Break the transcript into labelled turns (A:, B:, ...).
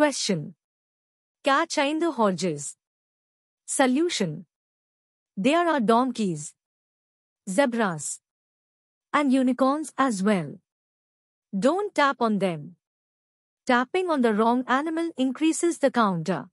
A: Question. Kya chahind horses? Solution. There are donkeys, zebras, and unicorns as well. Don't tap on them. Tapping on the wrong animal increases the counter.